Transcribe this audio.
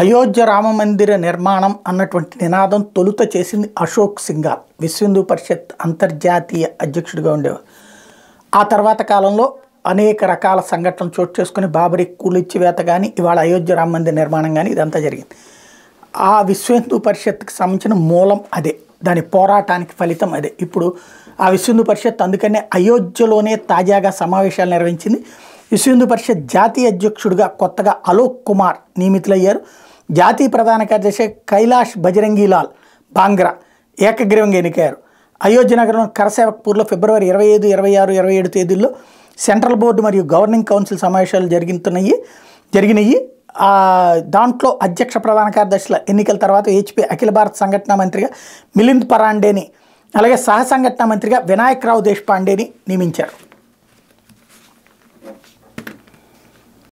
అయోధ్య రామ మందిర నిర్మాణం అన్నటువంటి నినాదం తొలుత చేసింది అశోక్ సింగాల్ విశ్వందు పరిషత్ అంతర్జాతీయ అధ్యక్షుడిగా ఉండేవారు ఆ తర్వాత కాలంలో అనేక రకాల సంఘటనలు చోటు చేసుకుని బాబరీ కూలిచ్చివేత కానీ ఇవాళ అయోధ్య రామ మందిర నిర్మాణం కానీ ఇదంతా జరిగింది ఆ విశ్వహిందూ పరిషత్కి సంబంధించిన మూలం అదే దాని పోరాటానికి ఫలితం అదే ఇప్పుడు ఆ విశ్వహిందూ పరిషత్ అందుకనే అయోధ్యలోనే తాజాగా సమావేశాలు నిర్వహించింది విశ్వహిందూ పరిషత్ జాతీయ అధ్యక్షుడిగా కొత్తగా అలోక్ కుమార్ నియమితులయ్యారు జాతీయ ప్రధాన కార్యదర్శి కైలాష్ బజరంగీలాల్ బాంగ్రా ఏకగ్రీవంగా ఎన్నికయ్యారు అయోధ్య నగరం కరసేవక్పూర్లో ఫిబ్రవరి ఇరవై ఐదు ఇరవై ఆరు ఇరవై ఏడు తేదీల్లో సెంట్రల్ బోర్డు మరియు గవర్నింగ్ కౌన్సిల్ సమావేశాలు జరుగుతున్నాయి జరిగినాయి దాంట్లో అధ్యక్ష ప్రధాన కార్యదర్శుల ఎన్నికల తర్వాత హెచ్పి అఖిల భారత సంఘటన మంత్రిగా మిలింద్ పరాండేని అలాగే సహ సంఘటన మంత్రిగా వినాయక్ రావు నియమించారు